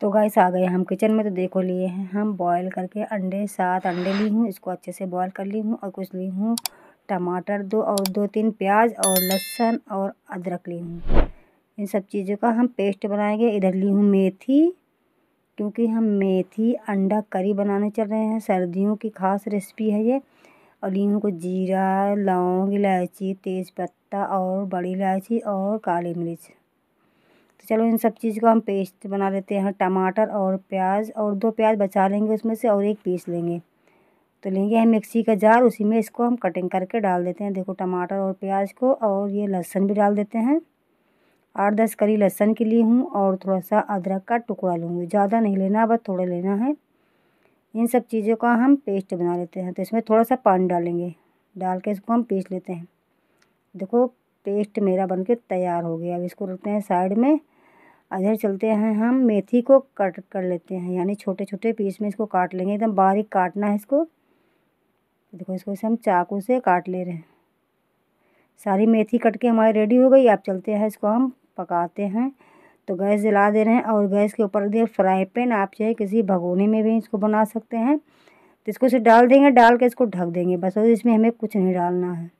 तो गाइस आ गए हम किचन में तो देखो लिए हैं हम बॉईल करके अंडे सात अंडे ली हूँ इसको अच्छे से बॉईल कर ली हूँ और कुछ ली हूँ टमाटर दो और दो तीन प्याज और लहसुन और अदरक ली हूँ इन सब चीज़ों का हम पेस्ट बनाएंगे इधर ली हूँ मेथी क्योंकि हम मेथी अंडा करी बनाने चल रहे हैं सर्दियों की खास रेसिपी है ये और ली हूँ कुछ जीरा लौंग इलायची तेज़पत्ता और बड़ी इलायची और काली मिर्च तो चलो इन सब चीज़ का हम पेस्ट बना लेते हैं टमाटर और प्याज और दो प्याज बचा लेंगे उसमें से और एक पीस लेंगे तो लेंगे हम मिक्सी का जार उसी में इसको हम कटिंग करके डाल देते हैं देखो टमाटर और प्याज को और ये लहसुन भी डाल देते हैं आठ दस करी लहसुन के लिए हूँ और थोड़ा सा अदरक का टुकड़ा लूँगी ज़्यादा नहीं लेना बस थोड़ा लेना है इन सब चीज़ों का हम पेस्ट बना लेते हैं तो इसमें थोड़ा सा पानी डालेंगे डाल के इसको हम पीस लेते हैं देखो पेस्ट मेरा बनके तैयार हो गया अब इसको रखते हैं साइड में इधर चलते हैं हम मेथी को कट कर लेते हैं यानी छोटे छोटे पीस में इसको काट लेंगे एकदम बारीक काटना है इसको देखो इसको इसे हम चाकू से काट ले रहे हैं सारी मेथी कट के हमारी रेडी हो गई अब चलते हैं इसको हम पकाते हैं तो गैस जला दे रहे हैं और गैस के ऊपर दिए फ्राई पैन आप चाहे किसी भगोने में भी इसको बना सकते हैं तो इसको इसे डाल देंगे डाल के इसको ढक देंगे बस और इसमें हमें कुछ नहीं डालना है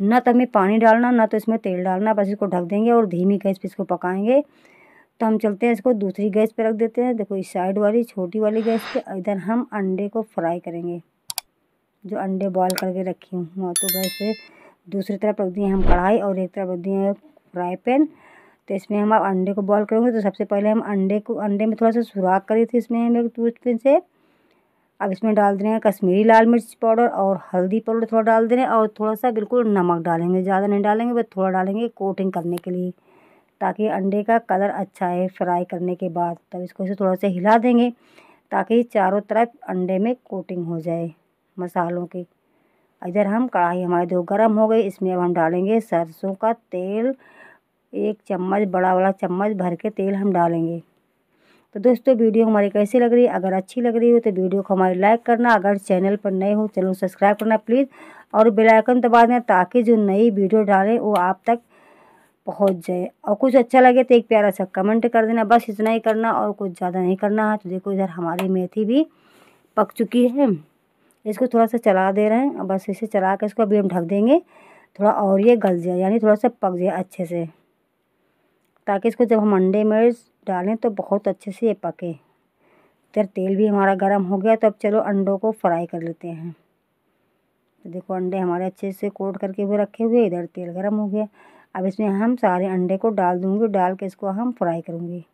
ना तो हमें पानी डालना ना तो इसमें तेल डालना बस इसको ढक देंगे और धीमी गैस पे इसको पकाएंगे तो हम चलते हैं इसको दूसरी गैस पे रख देते हैं देखो इस साइड वाली छोटी वाली गैस पे इधर हम अंडे को फ्राई करेंगे जो अंडे बॉयल करके रखी हूँ हाँ, तो गैस पे दूसरी तरफ रख दिए हम कढ़ाई और एक तरफ रख दिए फ्राई पैन तो इसमें हम अंडे को बॉयल करेंगे तो सबसे पहले हम अंडे को अंडे में थोड़ा सा सुराख करी थी इसमें हम एक टूथ पिन से अब इसमें डाल दे रहे हैं कश्मीरी लाल मिर्च पाउडर और हल्दी पाउडर थोड़ा डाल दे रहे हैं और थोड़ा सा बिल्कुल नमक डालेंगे ज़्यादा नहीं डालेंगे बस थोड़ा डालेंगे कोटिंग करने के लिए ताकि अंडे का कलर अच्छा है फ्राई करने के बाद तब इसको इसे थोड़ा सा हिला देंगे ताकि चारों तरफ अंडे में कोटिंग हो जाए मसालों की इधर हम कढ़ाई हमारे दो गर्म हो गई इसमें अब हम डालेंगे सरसों का तेल एक चम्मच बड़ा वाला चम्मच भर के तेल हम डालेंगे तो दोस्तों वीडियो हमारी कैसी लग रही है अगर अच्छी लग रही हो तो वीडियो को हमारी लाइक करना अगर चैनल पर नए हो चैनल सब्सक्राइब करना प्लीज़ और बेलाइकन दबा देना ताकि जो नई वीडियो डालें वो आप तक पहुंच जाए और कुछ अच्छा लगे तो एक प्यारा सा कमेंट कर देना बस इतना ही करना और कुछ ज़्यादा नहीं करना है तो देखो इधर हमारी मेथी भी पक चुकी है इसको थोड़ा सा चला दे रहे हैं बस इसे चला कर इसको अभी हम ढक देंगे थोड़ा और ये गल जाए यानी थोड़ा सा पक जाए अच्छे से ताकि इसको जब हम अंडे में डालें तो बहुत अच्छे से ये पके इधर तेल भी हमारा गर्म हो गया तो अब चलो अंडों को फ्राई कर लेते हैं तो देखो अंडे हमारे अच्छे से कोट करके हुए रखे हुए इधर तेल गर्म हो गया अब इसमें हम सारे अंडे को डाल दूँगी डाल के इसको हम फ्राई करूँगी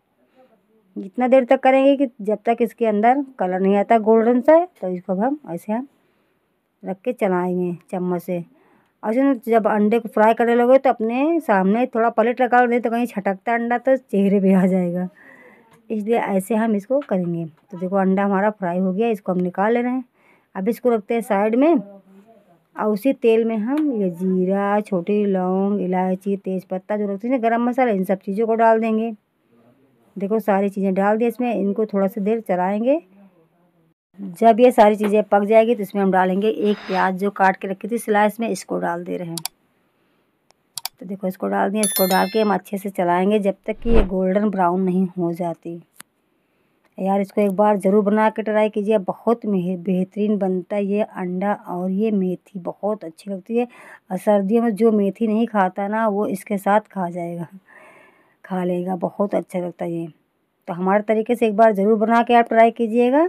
जितना देर तक करेंगे कि जब तक इसके अंदर कलर नहीं आता गोल्डन सा तो इसको हम ऐसे हम रख के चलाएंगे चम्मच से और जो जब अंडे को फ्राई करने लगे तो अपने सामने थोड़ा पलट लगा नहीं तो कहीं छटकता अंडा तो चेहरे पर आ जाएगा इसलिए ऐसे हम इसको करेंगे तो देखो अंडा हमारा फ्राई हो गया इसको हम निकाल ले रहे हैं अब इसको रखते हैं साइड में और उसी तेल में हम ये जीरा छोटी लौंग इलायची तेज़पत्ता जो रखते हैं गरम मसाला इन सब चीज़ों को डाल देंगे देखो सारी चीज़ें डाल दी इसमें इनको थोड़ा सा देर चलाएँगे जब ये सारी चीज़ें पक जाएगी तो इसमें हम डालेंगे एक प्याज जो काट के रखी थी स्लाइस में इसको डाल दे रहे हैं तो देखो इसको डाल दिए इसको डाल के हम अच्छे से चलाएंगे जब तक कि ये गोल्डन ब्राउन नहीं हो जाती यार इसको एक बार ज़रूर बना के ट्राई कीजिए बहुत बेहतरीन बनता है ये अंडा और ये मेथी बहुत अच्छी लगती है और सर्दियों में जो मेथी नहीं खाता ना वो इसके साथ खा जाएगा खा लेगा बहुत अच्छा लगता है ये तो हमारे तरीके से एक बार ज़रूर बना के आप ट्राई कीजिएगा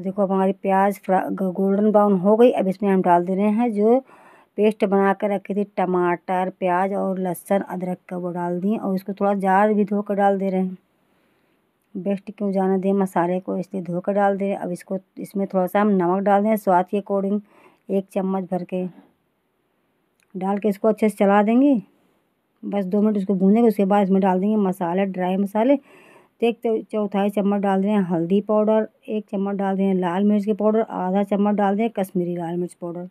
देखो अब हमारी प्याज गोल्डन ब्राउन हो गई अब इसमें हम डाल दे रहे हैं जो पेस्ट बना कर रखी थी टमाटर प्याज और लहसुन अदरक का वो डाल दिए और इसको थोड़ा जार भी धो कर डाल दे रहे हैं बेस्ट क्यों जाने दें मसाले को इसलिए धोकर डाल दे रहे अब इसको इसमें थोड़ा सा हम नमक डाल दें स्वाद के अकॉर्डिंग एक चम्मच भर के डाल के इसको अच्छे से चला देंगे बस दो मिनट उसको भूनेंगे उसके बाद इसमें डाल देंगे मसाले ड्राई मसाले एक चौथाई चम्मच डाल दें हल्दी पाउडर एक चम्मच डाल दें लाल मिर्च के पाउडर आधा चम्मच डाल दें कश्मीरी लाल मिर्च पाउडर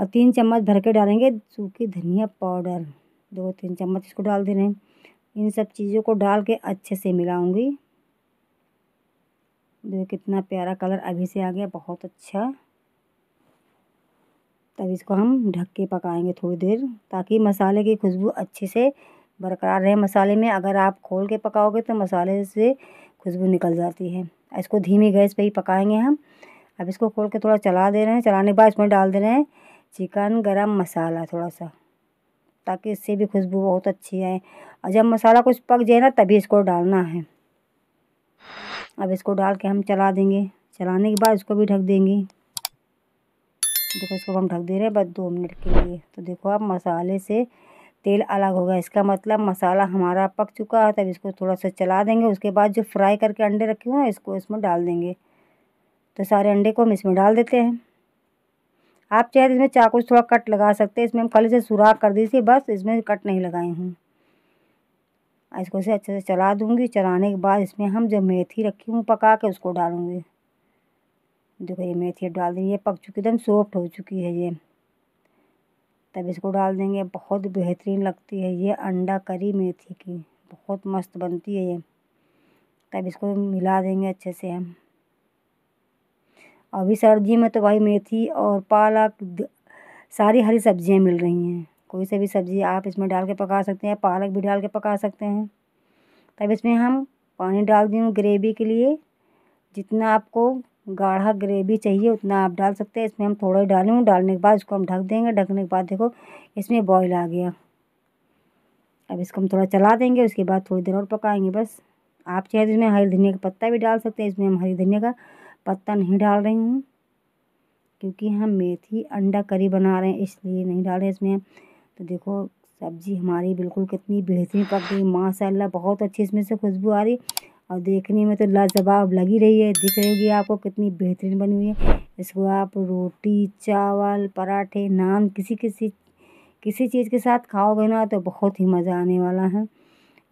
और तीन चम्मच भर के डालेंगे सूखी धनिया पाउडर दो तीन चम्मच इसको डाल दे रहे हैं इन सब चीज़ों को डाल के अच्छे से मिलाऊंगी देखो कितना प्यारा कलर अभी से आ गया बहुत अच्छा तब इसको हम ढक के पकाएंगे थोड़ी देर ताकि मसाले की खुशबू अच्छे से बरकरार रहे मसाले में अगर आप खोल के पकाओगे तो मसाले से खुशबू निकल जाती है इसको धीमी गैस पे ही पकाएंगे हम अब इसको खोल के थोड़ा चला दे रहे हैं चलाने के बाद इसमें डाल दे रहे हैं चिकन गरम मसाला थोड़ा सा ताकि इससे भी खुशबू बहुत अच्छी आए और जब मसाला कुछ पक जाए ना तभी इसको डालना है अब इसको डाल के हम चला देंगे चलाने के बाद इसको भी ढक देंगे देखो इसको हम ढक दे रहे हैं बस दो मिनट के लिए तो देखो आप मसाले से तेल अलग हो गया इसका मतलब मसाला हमारा पक चुका है तब इसको थोड़ा सा चला देंगे उसके बाद जो फ्राई करके अंडे रखे हुए हैं इसको इसमें डाल देंगे तो सारे अंडे को हम इसमें डाल देते हैं आप चाहे तो इसमें चाकू से थोड़ा कट लगा सकते हैं इसमें हम कल से सुराख कर दी थी बस इसमें कट नहीं लगाई हूँ इसको से अच्छे से चला दूँगी चलाने के बाद इसमें हम जो मेथी रखी हूँ पका के उसको डालूँगी देखो ये मेथी डाल दी ये पक चुकी एकदम सॉफ्ट हो चुकी है ये तब इसको डाल देंगे बहुत बेहतरीन लगती है ये अंडा करी मेथी की बहुत मस्त बनती है ये तब इसको मिला देंगे अच्छे से हम अभी सर्दी में तो भाई मेथी और पालक सारी हरी सब्जियां मिल रही हैं कोई से भी सब्ज़ी आप इसमें डाल के पका सकते हैं पालक भी डाल के पका सकते हैं तब इसमें हम पानी डाल दी ग्रेवी के लिए जितना आपको गाढ़ा ग्रेवी चाहिए उतना आप डाल सकते हैं इसमें हम थोड़ा ही डालें डालने के बाद इसको हम ढक देंगे ढकने के बाद देखो इसमें बॉयल आ गया अब इसको हम थोड़ा चला देंगे उसके बाद थोड़ी देर और पकाएंगे बस आप चाहे तो इसमें हरी धनिया का पत्ता भी डाल सकते हैं इसमें हम हरी धनिया का पत्ता नहीं डाल रही हूँ क्योंकि हम मेथी अंडा करी बना रहे हैं इसलिए नहीं डाल रहे इसमें तो देखो सब्ज़ी हमारी बिल्कुल कितनी बेहतरीन पक गई माशाल्लाह बहुत अच्छी इसमें से खुशबू आ रही और देखने में तो लाजवाब लग ही रही है दिख रही होगी आपको कितनी बेहतरीन बनी हुई है इसको आप रोटी चावल पराठे नान किसी किसी किसी चीज़ के साथ खाओगे ना तो बहुत ही मज़ा आने वाला है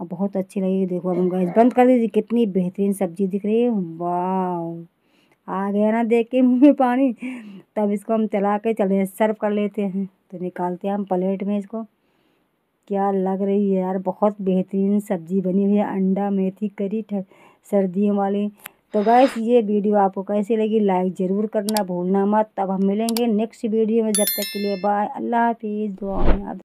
और बहुत अच्छी लगेगी देखो अब हम गैस बंद कर दीजिए कितनी बेहतरीन सब्ज़ी दिख रही है वाह आ गया ना देख के मुँह में पानी तब इसको हम चला के चले सर्व कर लेते हैं तो निकालते हैं हम प्लेट में इसको क्या लग रही है यार बहुत बेहतरीन सब्जी बनी हुई है अंडा मेथी करी सर्दियों वाली तो गैस ये वीडियो आपको कैसी लगी लाइक ज़रूर करना भूलना मत तब हम मिलेंगे नेक्स्ट वीडियो में जब तक के लिए बाय अल्लाह हाफिज़ दुआ